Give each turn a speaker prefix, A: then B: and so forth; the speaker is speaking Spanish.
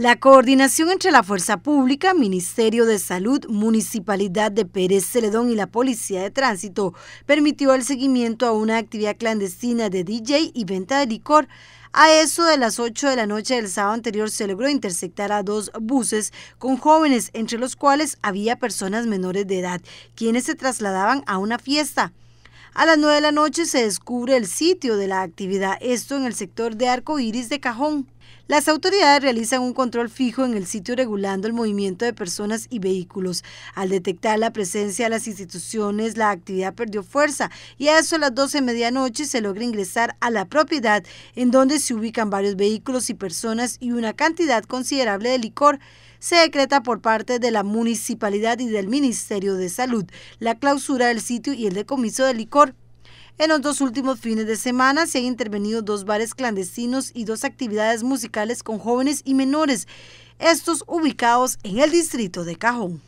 A: La coordinación entre la Fuerza Pública, Ministerio de Salud, Municipalidad de Pérez Celedón y la Policía de Tránsito permitió el seguimiento a una actividad clandestina de DJ y venta de licor. A eso de las 8 de la noche del sábado anterior se logró interceptar a dos buses con jóvenes, entre los cuales había personas menores de edad, quienes se trasladaban a una fiesta. A las 9 de la noche se descubre el sitio de la actividad, esto en el sector de Arco Iris de Cajón. Las autoridades realizan un control fijo en el sitio regulando el movimiento de personas y vehículos. Al detectar la presencia de las instituciones, la actividad perdió fuerza y a eso a las 12 de medianoche se logra ingresar a la propiedad en donde se ubican varios vehículos y personas y una cantidad considerable de licor. Se decreta por parte de la municipalidad y del Ministerio de Salud la clausura del sitio y el decomiso de licor en los dos últimos fines de semana se han intervenido dos bares clandestinos y dos actividades musicales con jóvenes y menores, estos ubicados en el distrito de Cajón.